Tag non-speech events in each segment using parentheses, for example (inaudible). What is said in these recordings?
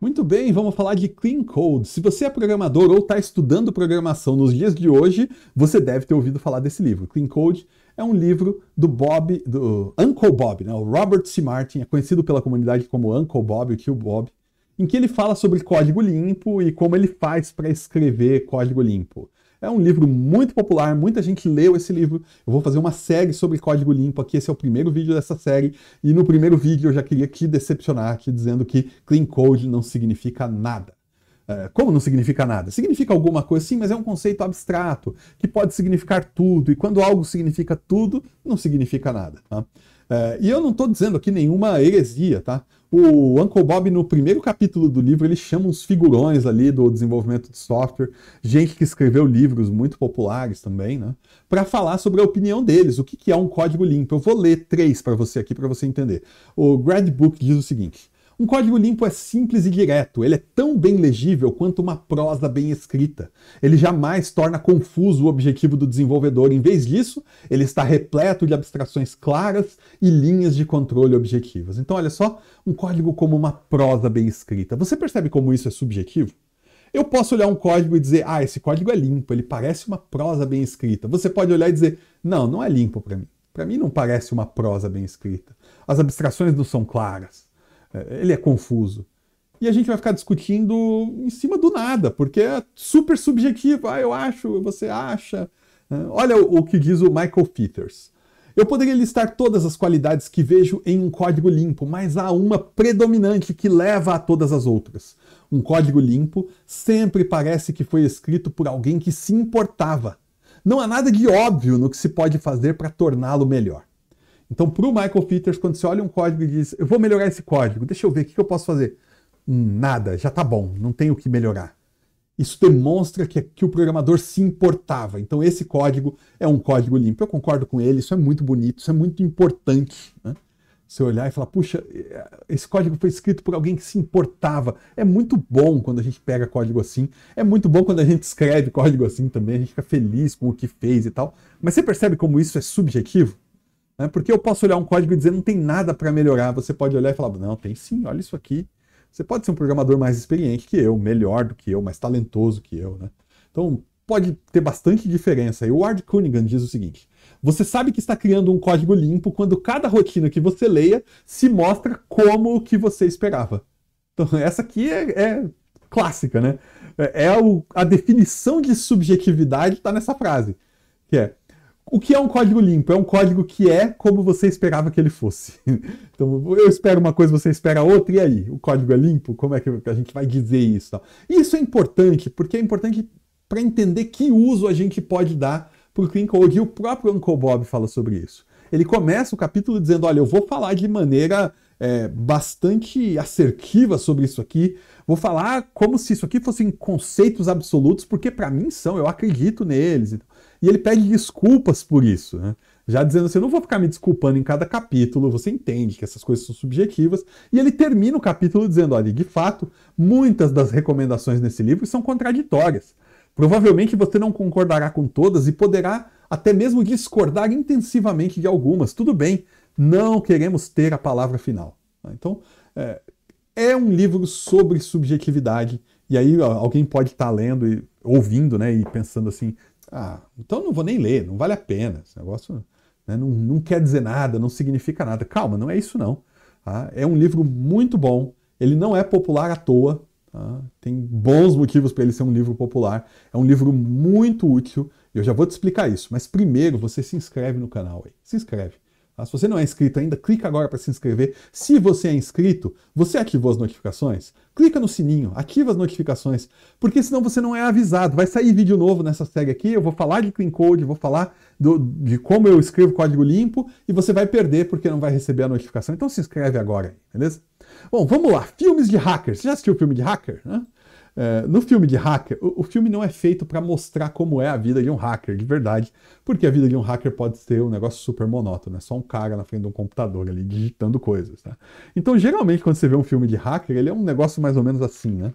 Muito bem, vamos falar de Clean Code. Se você é programador ou está estudando programação nos dias de hoje, você deve ter ouvido falar desse livro. Clean Code é um livro do Bob, do Uncle Bob, né? o Robert C. Martin, é conhecido pela comunidade como Uncle Bob, o tio Bob, em que ele fala sobre código limpo e como ele faz para escrever código limpo. É um livro muito popular, muita gente leu esse livro. Eu vou fazer uma série sobre código limpo aqui, esse é o primeiro vídeo dessa série. E no primeiro vídeo eu já queria te decepcionar te dizendo que clean code não significa nada. É, como não significa nada? Significa alguma coisa sim, mas é um conceito abstrato, que pode significar tudo, e quando algo significa tudo, não significa nada. Tá? É, e eu não estou dizendo aqui nenhuma heresia, tá? O Uncle Bob, no primeiro capítulo do livro, ele chama uns figurões ali do desenvolvimento de software, gente que escreveu livros muito populares também, né? Para falar sobre a opinião deles, o que, que é um código limpo. Eu vou ler três para você aqui, para você entender. O Gradbook diz o seguinte: um código limpo é simples e direto, ele é tão bem legível quanto uma prosa bem escrita. Ele jamais torna confuso o objetivo do desenvolvedor, em vez disso, ele está repleto de abstrações claras e linhas de controle objetivas. Então, olha só, um código como uma prosa bem escrita. Você percebe como isso é subjetivo? Eu posso olhar um código e dizer, ah, esse código é limpo, ele parece uma prosa bem escrita. Você pode olhar e dizer, não, não é limpo para mim. Para mim não parece uma prosa bem escrita. As abstrações não são claras é, ele é confuso. E a gente vai ficar discutindo em cima do nada, porque é super subjetivo. Ah, eu acho, você acha. É, olha o que diz o Michael Peters. Eu poderia listar todas as qualidades que vejo em um código limpo, mas há uma predominante que leva a todas as outras. Um código limpo sempre parece que foi escrito por alguém que se importava. Não há nada de óbvio no que se pode fazer para torná-lo melhor. Então, para o Michael Peters, quando você olha um código e diz, eu vou melhorar esse código, deixa eu ver o que, eu posso fazer. Hum, nada, já está bom, não tem o que melhorar. Isso demonstra que, que o programador se importava. Então, esse código é um código limpo. Eu concordo com ele, isso é muito bonito, isso é muito importante. Né? Você olhar e falar, puxa, eh, esse código foi escrito por alguém que se importava. É muito bom quando a gente pega código assim. É muito bom quando a gente escreve código assim também. A gente fica feliz com o que fez e tal. Mas você percebe como isso é subjetivo? Né? Porque eu posso olhar um código e dizer não tem nada para melhorar. Você pode olhar e falar, não, tem sim, olha isso aqui. Você pode ser um programador mais experiente que eu, melhor do que eu, mais talentoso que eu. Né? Então, pode ter bastante diferença. E o Ward Cunningham diz o seguinte: você sabe que está criando um código limpo quando cada rotina que você leia se mostra como o que você esperava. Então, (laughs) essa aqui é, é clássica, né? É, é o, a definição de subjetividade está nessa frase, que é o que é um código limpo? É um código que é como você esperava que ele fosse. (laughs) Então, eu espero uma coisa, você espera outra, e aí? O código é limpo? Como é que a gente vai dizer isso? Isso é importante, porque é importante para entender que uso a gente pode dar para o clean code, e o próprio Uncle Bob fala sobre isso. Ele começa o capítulo dizendo, olha, eu vou falar de maneira é, bastante assertiva sobre isso aqui. Vou falar como se isso aqui fossem conceitos absolutos, porque para mim são, eu acredito neles. Então, e ele pede desculpas por isso, né? já dizendo assim: eu não vou ficar me desculpando em cada capítulo, você entende que essas coisas são subjetivas. E ele termina o capítulo dizendo: olha, de fato, muitas das recomendações nesse livro são contraditórias. Provavelmente você não concordará com todas e poderá até mesmo discordar intensivamente de algumas. Tudo bem, não queremos ter a palavra final. Então, é, é um livro sobre subjetividade. E aí alguém pode estar tá lendo e ouvindo, né, e pensando assim, ah, então não vou nem ler, não vale a pena. Esse negócio né, não, não quer dizer nada, não significa nada. Calma, não é isso não. Tá? É um livro muito bom, ele não é popular à toa. Tá? Tem bons motivos para ele ser um livro popular. É um livro muito útil, eu já vou te explicar isso. Mas primeiro você se inscreve no canal aí. Se inscreve. Tá? Se você não é inscrito ainda, clica agora para se inscrever. Se você é inscrito, você ativou as notificações? Clica no sininho, ativa as notificações, porque senão você não é avisado. Vai sair vídeo novo nessa série aqui, eu vou falar de clean code, vou falar do, de como eu escrevo código limpo e você vai perder porque não vai receber a notificação. Então se inscreve agora, beleza? Bom, vamos lá. Filmes de hackers. Você já assistiu o filme de hacker? Né? É, no filme de hacker, o, o filme não é feito para mostrar como é a vida de um hacker, de verdade, porque a vida de um hacker pode ser um negócio super monótono, é só um cara na frente de um computador ali digitando coisas. Né? Então, geralmente, quando você vê um filme de hacker, ele é um negócio mais ou menos assim, né?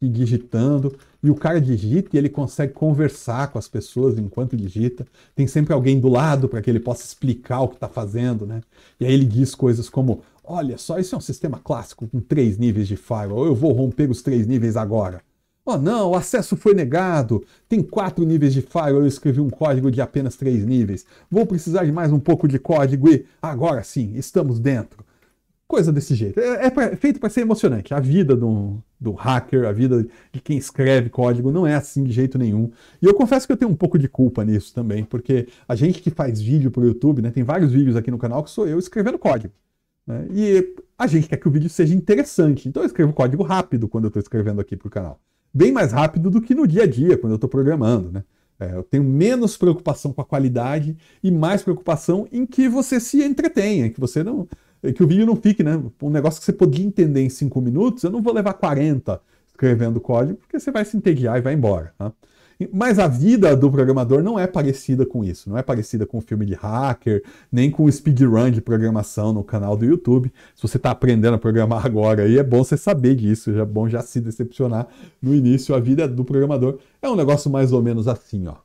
E digitando, e o cara digita e ele consegue conversar com as pessoas enquanto digita. Tem sempre alguém do lado para que ele possa explicar o que está fazendo, né? E aí ele diz coisas como: Olha só, isso é um sistema clássico com três níveis de firewall. Eu vou romper os três níveis agora. Oh não, o acesso foi negado. Tem quatro níveis de firewall. Eu escrevi um código de apenas três níveis. Vou precisar de mais um pouco de código e agora sim, estamos dentro. Coisa desse jeito. É, é, pra, é feito para ser emocionante. A vida do, do hacker, a vida de quem escreve código, não é assim de jeito nenhum. E eu confesso que eu tenho um pouco de culpa nisso também, porque a gente que faz vídeo para o YouTube, né, tem vários vídeos aqui no canal que sou eu escrevendo código. Né? E a gente quer que o vídeo seja interessante. Então eu escrevo código rápido quando eu estou escrevendo aqui para o canal. Bem mais rápido do que no dia a dia, quando eu estou programando. Né? É, eu tenho menos preocupação com a qualidade e mais preocupação em que você se entretenha, que você não. que o vídeo não fique, né? Um negócio que você podia entender em 5 minutos, eu não vou levar 40 escrevendo código, porque você vai se entediar e vai embora. Tá? Mas a vida do programador não é parecida com isso, não é parecida com o filme de hacker, nem com o speedrun de programação no canal do YouTube. Se você está aprendendo a programar (laughs) agora, aí é bom você saber disso, é bom já se decepcionar no início. A vida do programador é um negócio mais ou menos assim, ó.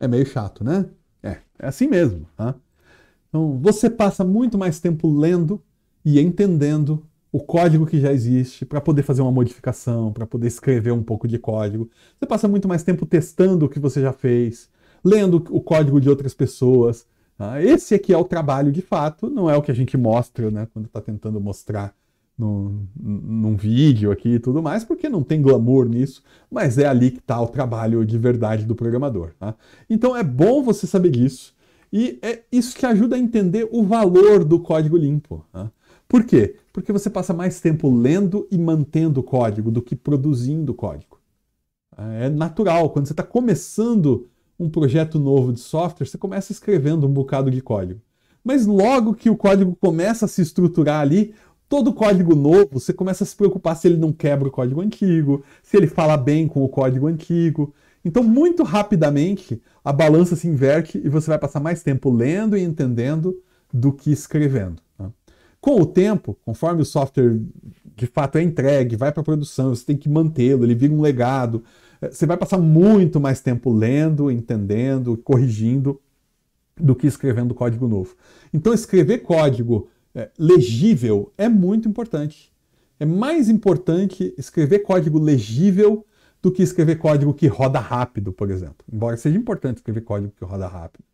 É meio chato, né? É, é assim mesmo. Tá? Então, você passa muito mais tempo lendo e entendendo o código que já existe para poder fazer uma modificação, para poder escrever um pouco de código. Você passa muito mais tempo testando o que você já fez, lendo o código de outras pessoas. Tá? Esse aqui é o trabalho de fato, não é o que a gente mostra né, quando está tentando mostrar no, num vídeo aqui e tudo mais, porque não tem glamour nisso, mas é ali que está o trabalho de verdade do programador. Tá? Então é bom você saber disso, e é isso que ajuda a entender o valor do código limpo. Tá? Por quê? Porque você passa mais tempo lendo e mantendo o código do que produzindo código. É natural, quando você está começando um projeto novo de software, você começa escrevendo um bocado de código. Mas logo que o código começa a se estruturar ali, Todo código novo, você começa a se preocupar se ele não quebra o código antigo, se ele fala bem com o código antigo. Então, muito rapidamente, a balança se inverte e você vai passar mais tempo lendo e entendendo do que escrevendo. Né? Com o tempo, conforme o software de fato é entregue, vai para a produção, você tem que mantê-lo, ele vira um legado. Eh, você vai passar muito mais tempo lendo, entendendo, corrigindo do que escrevendo código novo. Então, escrever código é, legível é muito importante. É mais importante escrever código legível do que escrever código que roda rápido, por exemplo. Embora seja importante escrever código que roda rápido.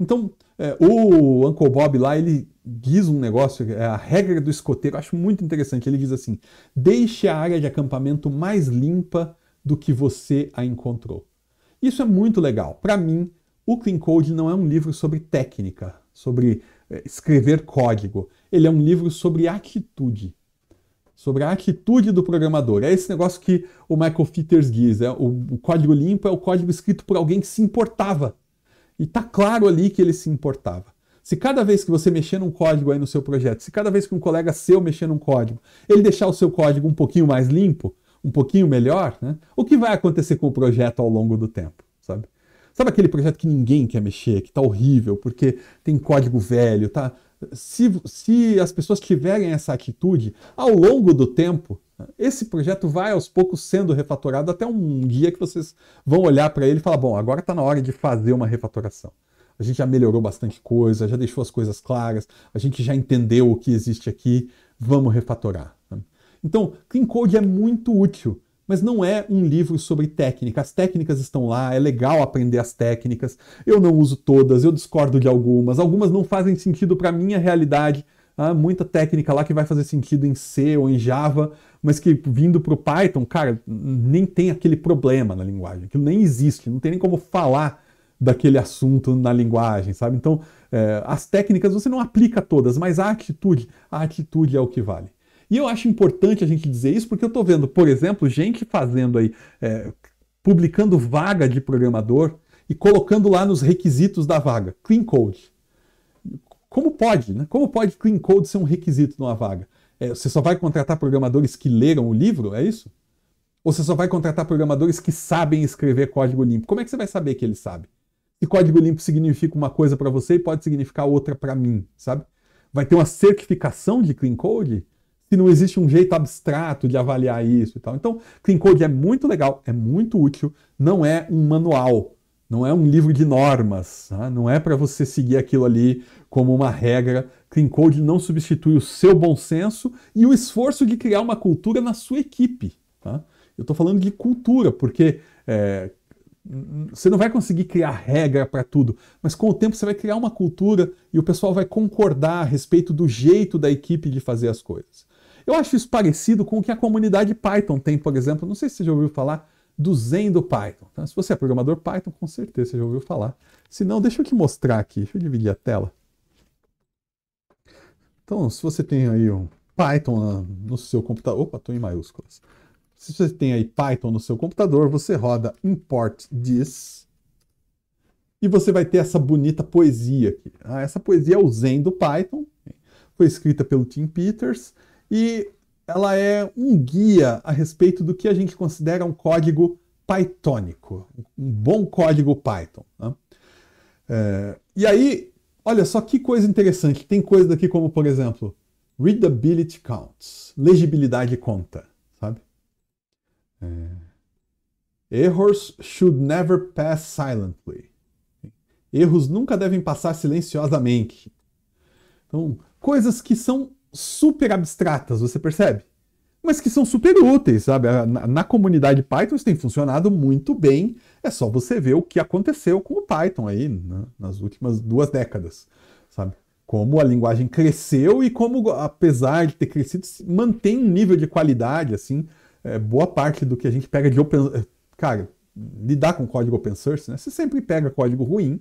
Então, é, o Uncle Bob lá, ele diz um negócio, é a regra do escoteiro, eu acho muito interessante. Ele diz assim: deixe a área de acampamento mais limpa do que você a encontrou. Isso é muito legal. Para mim, o Clean Code não é um livro sobre técnica, sobre é, escrever código. Ele é um livro sobre atitude. Sobre a atitude do programador. É esse negócio que o Michael Fitters diz: é, o, o código limpo é o código escrito por alguém que se importava. E tá claro ali que ele se importava. Se cada vez que você mexer num código aí no seu projeto, se cada vez que um colega seu mexer num código, ele deixar o seu código um pouquinho mais limpo, um pouquinho melhor, né? O que vai acontecer com o projeto ao longo do tempo, sabe? Sabe aquele projeto que ninguém quer mexer, que está horrível, porque tem código velho, tá? Se, se as pessoas tiverem essa atitude, ao longo do tempo, esse projeto vai aos poucos sendo refatorado até um dia que vocês vão olhar para ele e falar: bom, agora está na hora de fazer uma refatoração. A gente já melhorou bastante coisa, já deixou as coisas claras, a gente já entendeu o que existe aqui, vamos refatorar. Né? Então, Clean Code é muito útil mas não é um livro sobre técnica. As técnicas estão lá, é legal aprender as técnicas. Eu não uso todas, eu discordo de algumas, algumas não fazem sentido para minha realidade. Há muita técnica lá que vai fazer sentido em C ou em Java, mas que vindo para o Python, cara, nem tem aquele problema na linguagem. Aquilo nem existe, não tem nem como falar daquele assunto na linguagem, sabe? Então, é, as técnicas você não aplica todas, mas a atitude, a atitude é o que vale. E eu acho importante a gente dizer isso porque eu estou vendo, por exemplo, gente fazendo aí, é, publicando vaga de programador e colocando lá nos requisitos da vaga, clean code. Como pode, né? Como pode clean code ser um requisito numa vaga? É, você só vai contratar programadores que leram o livro, é isso? Ou você só vai contratar programadores que sabem escrever código limpo? Como é que você vai saber que ele sabe? E código limpo significa uma coisa para você e pode significar outra para mim, sabe? Vai ter uma certificação de clean code? se não existe um jeito abstrato de avaliar isso e tal. Então, Clean Code é muito legal, é muito útil, não é um manual, não é um livro de normas, tá? não é para você seguir aquilo ali como uma regra. Clean Code não substitui o seu bom senso e o esforço de criar uma cultura na sua equipe. Tá? Eu estou falando de cultura, porque é, você não vai conseguir criar regra para tudo, mas com o tempo você vai criar uma cultura e o pessoal vai concordar a respeito do jeito da equipe de fazer as coisas. Eu acho isso parecido com o que a comunidade Python tem, por exemplo. Não sei se você já ouviu falar do Zen do Python. Tá? Se você é programador Python, com certeza você já ouviu falar. Se não, deixa eu te mostrar aqui. Deixa eu dividir a tela. Então, se você tem aí um Python ah, no seu computador. Opa, estou em maiúsculas. Se você tem aí Python no seu computador, você roda import this. E você vai ter essa bonita poesia aqui. Ah, essa poesia é o Zen do Python. Foi escrita pelo Tim Peters e ela é um guia a respeito do que a gente considera um código Pythonico um bom código Python. Né? É, e aí, olha só que coisa interessante. Tem coisa aqui como, por exemplo, readability counts, legibilidade conta, sabe? É, Errors should never pass silently. Erros nunca devem passar silenciosamente. Então, coisas que são super abstratas, você percebe? Mas que são super úteis, sabe? Na, na comunidade Python isso tem funcionado muito bem. É só você ver o que aconteceu com o Python aí né? nas últimas duas décadas, sabe? Como a linguagem cresceu e como, apesar de ter crescido, mantém um nível de qualidade, assim, é, boa parte do que a gente pega de open... É, cara, lidar com código open source, né? Você sempre pega código ruim,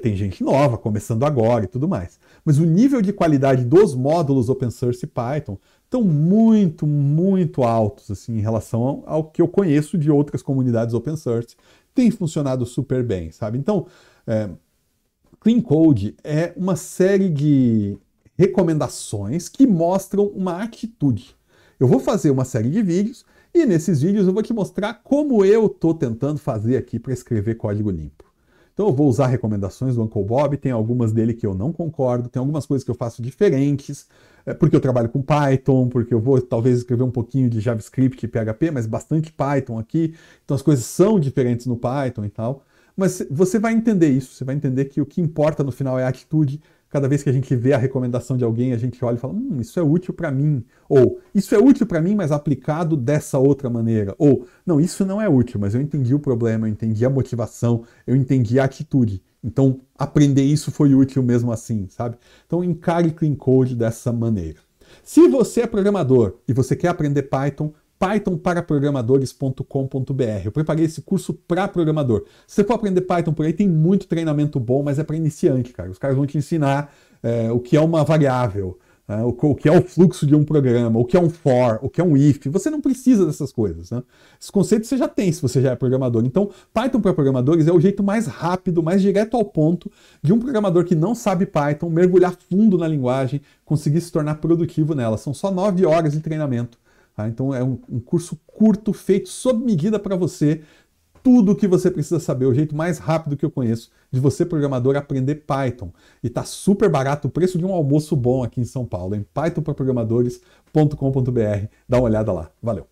tem gente nova começando agora e tudo mais. Mas o nível de qualidade dos módulos open source Python estão muito, muito altos assim, em relação ao que eu conheço de outras comunidades open source. Tem funcionado super bem, sabe? Então, é, Clean Code é uma série de recomendações que mostram uma atitude. Eu vou fazer uma série de vídeos e nesses vídeos eu vou te mostrar como eu estou tentando fazer aqui para escrever código limpo. Então eu vou usar recomendações do Uncle Bob, tem algumas dele que eu não concordo, tem algumas coisas que eu faço diferentes, é, porque eu trabalho com Python, porque eu vou talvez escrever um pouquinho de JavaScript e PHP, mas bastante Python aqui, então as coisas são diferentes no Python e tal. Mas você vai entender isso, você vai entender que o que importa no final é a atitude Cada vez que a gente vê a recomendação de alguém, a gente olha e fala: hum, isso é útil para mim. Ou isso é útil para mim, mas aplicado dessa outra maneira. Ou não, isso não é útil, mas eu entendi o problema, eu entendi a motivação, eu entendi a atitude. Então, aprender isso foi útil mesmo assim, sabe? Então, encare Clean Code dessa maneira. Se você é programador e você quer aprender Python, pythonparaprogramadores.com.br. Eu preparei esse curso para programador. Se você for aprender Python por aí, tem muito treinamento bom, mas é para iniciante, cara. Os caras vão te ensinar é, o que é uma variável, né? o, o, que é o fluxo de um programa, o que é um for, o que é um if. Você não precisa dessas coisas. Né? Esses conceitos você já tem se você já é programador. Então, Python para programadores é o jeito mais rápido, mais direto ao ponto de um programador que não sabe Python mergulhar fundo na linguagem, conseguir se tornar produtivo nela. São só nove horas de treinamento Tá? Então é um, um curso curto, feito sob medida para você, tudo o que você precisa saber, o jeito mais rápido que eu conheço de você, programador, aprender Python. E tá super barato, o preço de um almoço bom aqui em São Paulo, em pythonprogramadores.com.br. Dá uma olhada lá. Valeu!